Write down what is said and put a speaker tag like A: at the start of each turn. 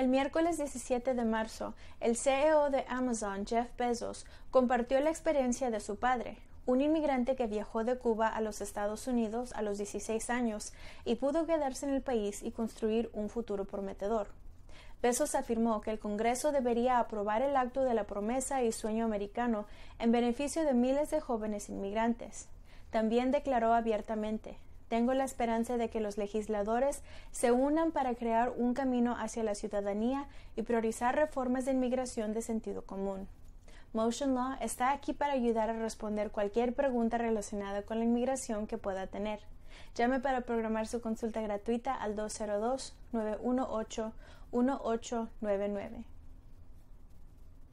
A: El miércoles 17 de marzo, el CEO de Amazon, Jeff Bezos, compartió la experiencia de su padre, un inmigrante que viajó de Cuba a los Estados Unidos a los 16 años y pudo quedarse en el país y construir un futuro prometedor. Bezos afirmó que el Congreso debería aprobar el acto de la promesa y sueño americano en beneficio de miles de jóvenes inmigrantes. También declaró abiertamente tengo la esperanza de que los legisladores se unan para crear un camino hacia la ciudadanía y priorizar reformas de inmigración de sentido común. Motion Law está aquí para ayudar a responder cualquier pregunta relacionada con la inmigración que pueda tener. Llame para programar su consulta gratuita al 202-918-1899.